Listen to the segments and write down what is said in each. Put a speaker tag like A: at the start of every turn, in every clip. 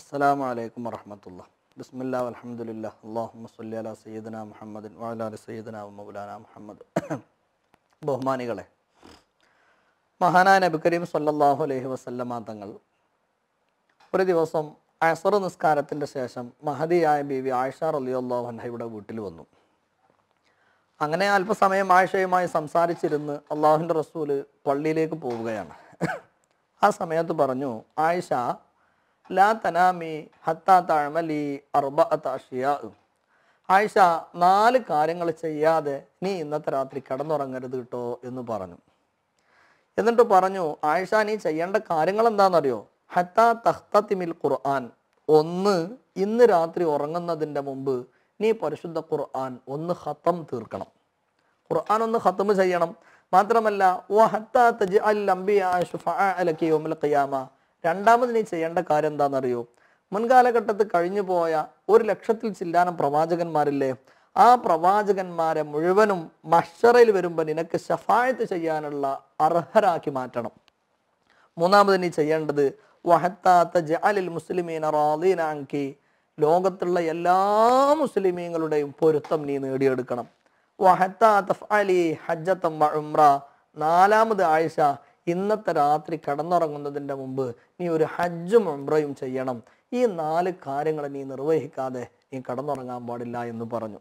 A: അസ്സലാമു അലൈക്കും വറഹമത്തുള്ള ബിസ്മില്ല അലഹമുല്ല അള്ളാഹു സല്ലി അല സയ്യിദന മുഹമ്മദിൻ വാലാല സയ്യിദന മൗലാന മുഹമ്മദ് ബഹുമാനികളെ മഹാനായ നബി കരീം സല്ലാഹു അലൈഹി വസല്ലമ തങ്ങൾ ഒരു ദിവസം അസർ നിസ്കാരത്തിൻ്റെ ശേഷം മഹദിയായ ബീവി ആയിഷ റലിയല്ലാഹു അൻഹയുടെ വീട്ടിൽ വന്നു അങ്ങനെ അല്പസമയം ആയിഷയുമായി സംസാരിച്ചിരുന്ന് അള്ളാഹുവിൻ്റെ റസൂല് പള്ളിയിലേക്ക് പോവുകയാണ് ആ സമയത്ത് പറഞ്ഞു ആയിഷ ലാ തനാമി ഹത്താ താഴ്മലി അർബഅത്താഷിയ ആയിഷ നാല് കാര്യങ്ങൾ ചെയ്യാതെ നീ ഇന്നത്തെ രാത്രി കിടന്നുറങ്ങരുത് കേട്ടോ എന്ന് പറഞ്ഞു എന്നിട്ട് പറഞ്ഞു ആയിഷ നീ ചെയ്യേണ്ട കാര്യങ്ങൾ എന്താണെന്നറിയോ ഹത്താ തഖ്തത്തിമിൽ ഖുർആൻ ഒന്ന് ഇന്ന് രാത്രി ഉറങ്ങുന്നതിൻ്റെ മുമ്പ് നീ പരിശുദ്ധ ഖുർആൻ ഒന്ന് ഹത്തം തീർക്കണം ഖുർആൻ ഒന്ന് ഹത്തം ചെയ്യണം മാത്രമല്ല രണ്ടാമത് നീ ചെയ്യേണ്ട കാര്യം എന്താണെന്നറിയോ മുൻകാലഘട്ടത്ത് കഴിഞ്ഞു പോയ ഒരു ലക്ഷത്തിൽ ചില്ലാനം പ്രവാചകന്മാരില്ലേ ആ പ്രവാചകന്മാരെ മുഴുവനും മഷറയിൽ വരുമ്പോൾ നിനക്ക് ഷഫായത്ത് ചെയ്യാനുള്ള അർഹരാക്കി മാറ്റണം മൂന്നാമത് നീ ചെയ്യേണ്ടത് വഹത്താത്ത ജാലിൽ മുസ്ലിമീന റാദീനാങ്കി ലോകത്തുള്ള എല്ലാ മുസ്ലിമീങ്ങളുടെയും പൊരുത്തം നീ നേടിയെടുക്കണം വഹത്താത്ത അലി ഹജ്ജത്തം ഉംറ നാലാമത് ആയിഷ ഇന്നത്തെ രാത്രി കടന്നുറങ്ങുന്നതിൻ്റെ മുമ്പ് നീ ഒരു ഹജ്ജും ഉംറയും ചെയ്യണം ഈ നാല് കാര്യങ്ങൾ നീ നിർവഹിക്കാതെ നീ കടന്നുറങ്ങാൻ പാടില്ല എന്ന് പറഞ്ഞു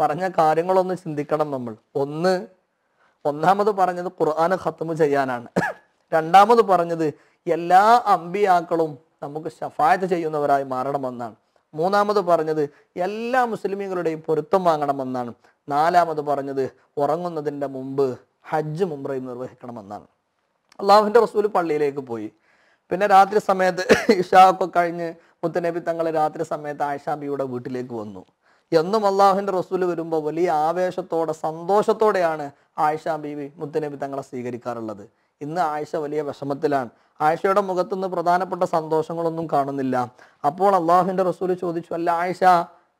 A: പറഞ്ഞ കാര്യങ്ങളൊന്ന് ചിന്തിക്കണം നമ്മൾ ഒന്ന് ഒന്നാമത് പറഞ്ഞത് ഖുർആാന് ഖത്തമ് ചെയ്യാനാണ് രണ്ടാമത് പറഞ്ഞത് എല്ലാ അമ്പിയാക്കളും നമുക്ക് ഷഫായത്ത് ചെയ്യുന്നവരായി മാറണമെന്നാണ് മൂന്നാമത് പറഞ്ഞത് എല്ലാ മുസ്ലിമീങ്ങളുടെയും പൊരുത്തം വാങ്ങണമെന്നാണ് നാലാമത് പറഞ്ഞത് ഉറങ്ങുന്നതിൻ്റെ മുമ്പ് ഹജ്ജ് മുംബ്രയും നിർവഹിക്കണമെന്നാണ് അള്ളാഹുവിൻ്റെ റസൂൽ പള്ളിയിലേക്ക് പോയി പിന്നെ രാത്രി സമയത്ത് ഇഷാവൊക്കെ കഴിഞ്ഞ് മുത്തനബി തങ്ങൾ രാത്രി സമയത്ത് ആയിഷാബിയുടെ വീട്ടിലേക്ക് വന്നു എന്നും അള്ളാഹുവിൻ്റെ റസൂൽ വരുമ്പോൾ വലിയ ആവേശത്തോടെ സന്തോഷത്തോടെയാണ് ആയിഷ ബീവി മുത്തനബി തങ്ങളെ സ്വീകരിക്കാറുള്ളത് ഇന്ന് ആയിഷ വലിയ വിഷമത്തിലാണ് ആയിഷയുടെ നിന്ന് പ്രധാനപ്പെട്ട സന്തോഷങ്ങളൊന്നും കാണുന്നില്ല അപ്പോൾ അള്ളാഹുവിൻ്റെ റസൂൽ ചോദിച്ചു അല്ല ആയിഷ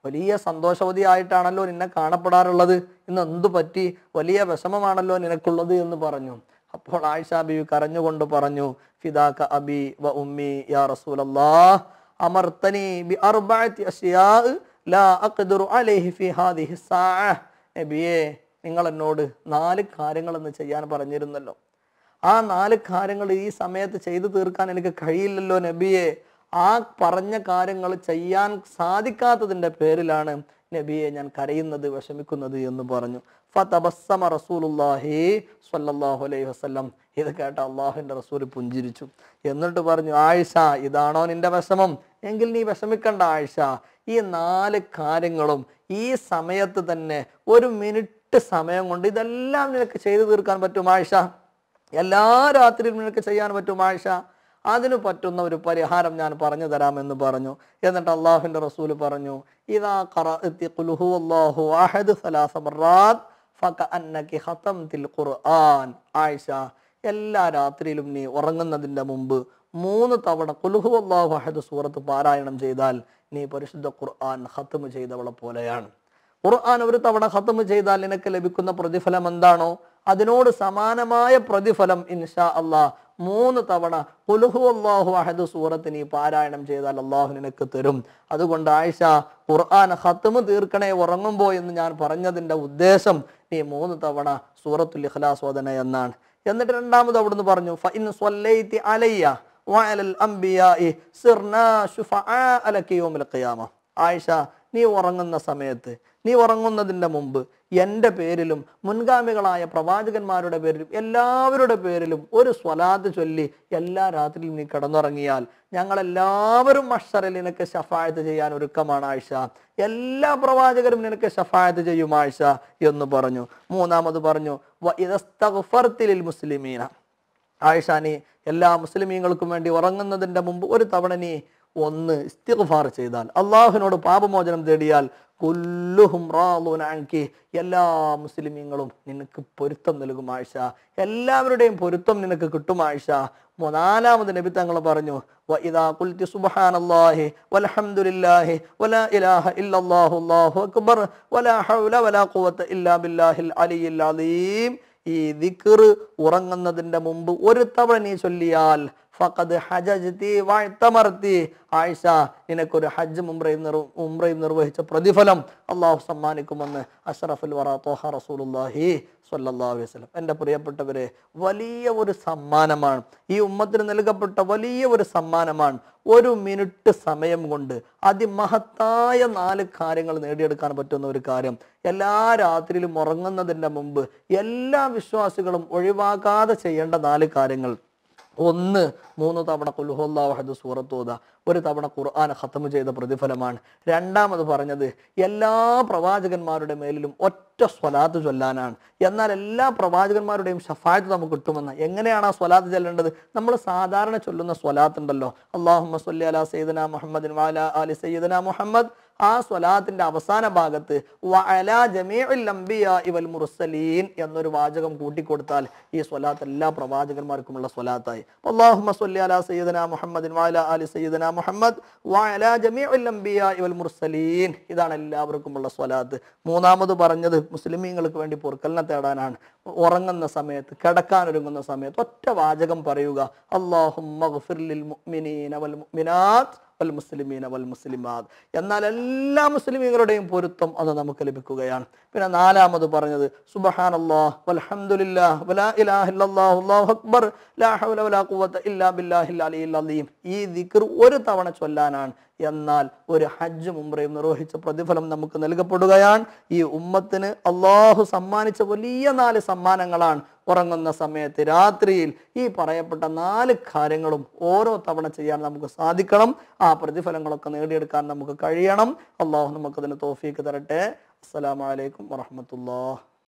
A: വലിയ സന്തോഷവതിയായിട്ടാണല്ലോ നിന്നെ കാണപ്പെടാറുള്ളത് ഇന്ന് എന്തു പറ്റി വലിയ വിഷമമാണല്ലോ നിനക്കുള്ളത് എന്ന് പറഞ്ഞു അപ്പോൾ ആയിഷ ബിവി കരഞ്ഞുകൊണ്ട് പറഞ്ഞു ഫിദാക്ക അബി വ ഉമ്മി യാ റസൂലല്ലാ അമർത്തനി ബി അർബഅത്തി അഷ്യാ ലാ അഖ്ദുറു അലൈഹി ഫി ഹാദിഹി സാഅ നബിയേ നിങ്ങൾ എന്നോട് നാല് കാര്യങ്ങൾ എന്ന് ചെയ്യാൻ പറഞ്ഞിരുന്നല്ലോ ആ നാല് കാര്യങ്ങൾ ഈ സമയത്ത് ചെയ്തു തീർക്കാൻ എനിക്ക് കഴിയില്ലല്ലോ നബിയെ ആ പറഞ്ഞ കാര്യങ്ങൾ ചെയ്യാൻ സാധിക്കാത്തതിൻ്റെ പേരിലാണ് നബിയെ ഞാൻ കരയുന്നത് വിഷമിക്കുന്നത് എന്ന് പറഞ്ഞു ഫതബസ്സമ റസൂലുല്ലാഹി സ്വല്ലല്ലാഹു അലൈഹി വസല്ലം ഇത് കേട്ട അള്ളാഹുവിൻ്റെ റസൂൽ പുഞ്ചിരിച്ചു എന്നിട്ട് പറഞ്ഞു ആയിഷ ഇതാണോ നിന്റെ വിഷമം എങ്കിൽ നീ വിഷമിക്കണ്ട ആയിഷ ഈ നാല് കാര്യങ്ങളും ഈ സമയത്ത് തന്നെ ഒരു മിനിറ്റ് സമയം കൊണ്ട് ഇതെല്ലാം നിനക്ക് ചെയ്തു തീർക്കാൻ പറ്റും ആയിഷ എല്ലാ രാത്രിയും നിനക്ക് ചെയ്യാൻ പറ്റും ആയിഷ അതിന് പറ്റുന്ന ഒരു പരിഹാരം ഞാൻ പറഞ്ഞു തരാമെന്ന് പറഞ്ഞു എന്നിട്ട് അള്ളാഹുവിൻ്റെ റസൂൽ പറഞ്ഞു അഹദ് ഖുർആൻ ആയിഷ എല്ലാ രാത്രിയിലും നീ ഉറങ്ങുന്നതിൻ്റെ മുമ്പ് മൂന്ന് തവണ കുലുഹു അള്ളാഹു അഹദ് സൂറത്ത് പാരായണം ചെയ്താൽ നീ പരിശുദ്ധ ഖുർആൻ ഹത്തമ് ചെയ്തവളെ പോലെയാണ് ഖുർആൻ ഒരു തവണ ഹത്തമ് ചെയ്താൽ നിനക്ക് ലഭിക്കുന്ന പ്രതിഫലം എന്താണോ അതിനോട് സമാനമായ പ്രതിഫലം ഇൻഷാ അള്ളാഹ് മൂന്ന് തവണ കുലുഹു അള്ളാഹു അഹദ് സൂറത്ത് നീ പാരായണം ചെയ്താൽ അള്ളാഹു നിനക്ക് തരും അതുകൊണ്ട് ആയിഷ ഖുർആൻ ഹത്തുമ് തീർക്കണേ ഉറങ്ങുമ്പോ എന്ന് ഞാൻ പറഞ്ഞതിന്റെ ഉദ്ദേശം നീ മൂന്ന് തവണ സൂറത്തുൽ ഇഖ്ലാസ് എന്നാണ് എന്നിട്ട് രണ്ടാമത് അവിടുന്ന് പറഞ്ഞു ആയിഷ നീ ഉറങ്ങുന്ന സമയത്ത് നീ ഉറങ്ങുന്നതിൻ്റെ മുമ്പ് എൻ്റെ പേരിലും മുൻഗാമികളായ പ്രവാചകന്മാരുടെ പേരിലും എല്ലാവരുടെ പേരിലും ഒരു സ്വലാത്ത് ചൊല്ലി എല്ലാ രാത്രിയും നീ കിടന്നുറങ്ങിയാൽ ഞങ്ങളെല്ലാവരും മഷറിൽ നിനക്ക് ഷഫായത്ത് ചെയ്യാൻ ഒരുക്കമാണ് ആഴ്ച എല്ലാ പ്രവാചകരും നിനക്ക് ഷഫായത്ത് ചെയ്യും ആഴ്ച എന്ന് പറഞ്ഞു മൂന്നാമത് പറഞ്ഞു മുസ്ലിമീന ആയിഷ നീ എല്ലാ മുസ്ലിമീങ്ങൾക്കും വേണ്ടി ഉറങ്ങുന്നതിൻ്റെ മുമ്പ് ഒരു തവണ നീ ഒന്ന് ഇസ്തിഗ്ഫാർ ചെയ്താൽ അള്ളാഹുവിനോട് പാപമോചനം തേടിയാൽ കുല്ലുഹും എല്ലാ മുസ്ലിമീങ്ങളും നിനക്ക് പൊരുത്തം നൽകും ആഴ്ച എല്ലാവരുടെയും പൊരുത്തം നിനക്ക് കിട്ടും ആഴ്ച നാലാമത് നബി തങ്ങൾ പറഞ്ഞു വഇദാ സുബ്ഹാനല്ലാഹി വൽഹംദുലില്ലാഹി വലാ ഇലാഹ ഇല്ലല്ലാഹു അല്ലാഹു അക്ബർ വലാ ഹൗല വലാ ഖുവത അലീം ഈ ദിക്ർ ഉറങ്ങുന്നതിന്റെ മുമ്പ് ഒരു തവണ നീ ചൊല്ലിയാൽ ഫഖദ് ഹജജ്തി വാഴ്ത്തമർത്തി ആയിഷ നിനക്കൊരു ഹജ്ജ് ഉംറയും നിർ ഉംറയും നിർവഹിച്ച പ്രതിഫലം അള്ളാഹു സമ്മാനിക്കുമെന്ന് അഷറഫുൽ റസൂലുള്ളാഹി റസൂലുല്ലാഹി അലൈഹി വസ്ലം എൻ്റെ പ്രിയപ്പെട്ടവരെ വലിയ ഒരു സമ്മാനമാണ് ഈ ഉമ്മത്തിന് നൽകപ്പെട്ട വലിയ ഒരു സമ്മാനമാണ് ഒരു മിനിറ്റ് സമയം കൊണ്ട് അതിമഹത്തായ നാല് കാര്യങ്ങൾ നേടിയെടുക്കാൻ പറ്റുന്ന ഒരു കാര്യം എല്ലാ രാത്രിയിലും ഉറങ്ങുന്നതിൻ്റെ മുമ്പ് എല്ലാ വിശ്വാസികളും ഒഴിവാക്കാതെ ചെയ്യേണ്ട നാല് കാര്യങ്ങൾ ഒന്ന് മൂന്ന് തവണ കുൽഹുല്ലാഹദ് സൂറത്ത് ഓത ഒരു തവണ ഖുർആൻ ഖത്തമ് ചെയ്ത പ്രതിഫലമാണ് രണ്ടാമത് പറഞ്ഞത് എല്ലാ പ്രവാചകന്മാരുടെ മേലിലും ഒറ്റ സ്വലാത്ത് ചൊല്ലാനാണ് എന്നാൽ എല്ലാ പ്രവാചകന്മാരുടെയും ഷഫായത്ത് നമുക്ക് കിട്ടുമെന്ന് എങ്ങനെയാണ് ആ സ്വലാത്ത് ചൊല്ലേണ്ടത് നമ്മൾ സാധാരണ ചൊല്ലുന്ന സ്വലാത്ത് ഉണ്ടല്ലോ അള്ളാഹു സല്ലി അല സയ്യിദന മുഹമ്മദിൻ അലി സയ്യിദന മുഹമ്മദ് ആ സ്വലാത്തിന്റെ അവസാന ഭാഗത്ത് മുർസലീൻ എന്നൊരു വാചകം കൂട്ടിക്കൊടുത്താൽ ഈ സ്വലാത്ത് എല്ലാ പ്രവാചകന്മാർക്കുമുള്ള സ്വലാത്തായി മുഹമ്മദിൻ മുഹമ്മദ് മുർസലീൻ ഇതാണ് എല്ലാവർക്കുമുള്ള സ്വലാത്ത് മൂന്നാമത് പറഞ്ഞത് മുസ്ലിമീങ്ങൾക്ക് വേണ്ടി പൊറുക്കലിനെ തേടാനാണ് ഉറങ്ങുന്ന സമയത്ത് കിടക്കാൻ ഒരുങ്ങുന്ന സമയത്ത് ഒറ്റ വാചകം പറയുക അള്ളാഹു വൽ മുസ്ലിമീന വൽ മുസ്ലിമാദ് എന്നാൽ എല്ലാ മുസ്ലിമീങ്ങളുടെയും പൊരുത്തം അത് നമുക്ക് ലഭിക്കുകയാണ് പിന്നെ നാലാമത് പറഞ്ഞത് സുബഹാനല്ലാഹ് വൽഹംദുലില്ലാഹ് വലാ ഇലാഹ അല്ലാഹു അക്ബർ ലാ ഹൗല വലാ ഇല്ലാ ഈ ദിക്ർ ഒരു തവണ ചൊല്ലാനാണ് എന്നാൽ ഒരു ഹജ്ജും ഉംറയും നിർവഹിച്ച പ്രതിഫലം നമുക്ക് നൽകപ്പെടുകയാണ് ഈ ഉമ്മത്തിന് അള്ളാഹു സമ്മാനിച്ച വലിയ നാല് സമ്മാനങ്ങളാണ് ഉറങ്ങുന്ന സമയത്ത് രാത്രിയിൽ ഈ പറയപ്പെട്ട നാല് കാര്യങ്ങളും ഓരോ തവണ ചെയ്യാൻ നമുക്ക് സാധിക്കണം ആ പ്രതിഫലങ്ങളൊക്കെ നേടിയെടുക്കാൻ നമുക്ക് കഴിയണം അള്ളാഹു നമുക്കതിന് തോഫീക്ക് തരട്ടെ അസ്സലാമലൈക്കും വറഹമത്തുല്ലാ